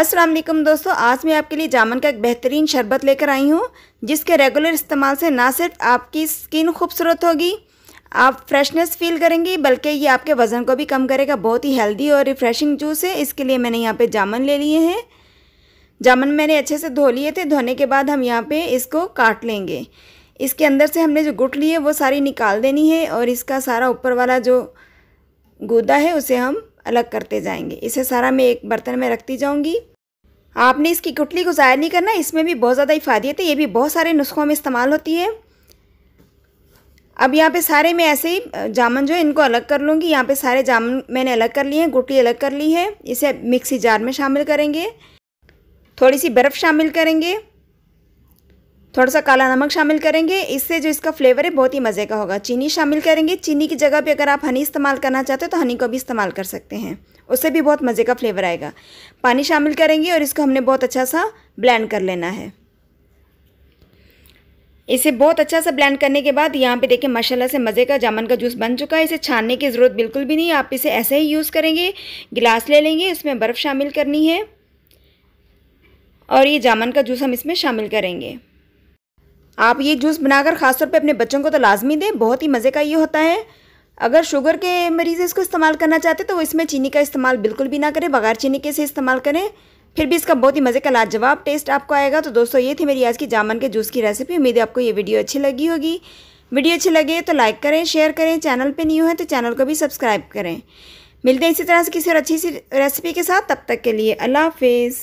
अस्सलाम वालेकुम दोस्तों आज मैं आपके लिए जामुन का एक बेहतरीन शरबत लेकर आई हूँ जिसके रेगुलर इस्तेमाल से ना सिर्फ आपकी स्किन खूबसूरत होगी आप फ्रेशनेस फील करेंगी बल्कि ये आपके वज़न को भी कम करेगा बहुत ही हेल्दी और रिफ़्रेशिंग जूस है इसके लिए मैंने यहाँ पे जामुन ले लिए हैं जामुन मैंने अच्छे से धो लिए थे धोने के बाद हम यहाँ पर इसको काट लेंगे इसके अंदर से हमने जो गुट लिए वो सारी निकाल देनी है और इसका सारा ऊपर वाला जो गूदा है उसे हम अलग करते जाएंगे इसे सारा मैं एक बर्तन में रखती जाऊँगी आपने इसकी गुटली को ज़ायर नहीं करना इसमें भी बहुत ज़्यादा इफादियत है ये भी बहुत सारे नुस्खों में इस्तेमाल होती है अब यहाँ पे सारे मैं ऐसे ही जामन जो है इनको अलग कर लूँगी यहाँ पे सारे जामन मैंने अलग कर लिए हैं गुटली अलग कर ली है इसे मिक्सी जार में शामिल करेंगे थोड़ी सी बर्फ़ शामिल करेंगे थोड़ा सा काला नमक शामिल करेंगे इससे जो इसका फ्लेवर है बहुत ही मज़े का होगा चीनी शामिल करेंगे चीनी की जगह पर अगर आप हनी इस्तेमाल करना चाहते हो तो हनी को भी इस्तेमाल कर सकते हैं उससे भी बहुत मज़े का फ्लेवर आएगा पानी शामिल करेंगे और इसको हमने बहुत अच्छा सा ब्लेंड कर लेना है इसे बहुत अच्छा सा ब्लेंड करने के बाद यहाँ पे देखिए माशाल्लाह से मज़े का जामन का जूस बन चुका है इसे छानने की ज़रूरत बिल्कुल भी नहीं आप इसे ऐसे ही यूज़ करेंगे गिलास ले लेंगे इसमें बर्फ़ शामिल करनी है और ये जामन का जूस हम इसमें शामिल करेंगे आप ये जूस बनाकर ख़ासतौर पे अपने बच्चों को तो लाजमी दें बहुत ही मज़े का ये होता है अगर शुगर के मरीज़ इसको इस्तेमाल करना चाहते तो वो इसमें चीनी का इस्तेमाल बिल्कुल भी ना करें बगैर चीनी के से इस्तेमाल करें फिर भी इसका बहुत ही मज़े का लाजवाब टेस्ट आपको आएगा तो दोस्तों ये थी मेरी आज की जामन के जूस की रेसिपी उम्मीद है आपको ये वीडियो अच्छी लगी होगी वीडियो अच्छी लगे तो लाइक करें शेयर करें चैनल पर न्यू है तो चैनल को भी सब्सक्राइब करें मिलते हैं इसी तरह से किसी और अच्छी सी रेसिपी के साथ तब तक के लिए अल्लाह हाफिज़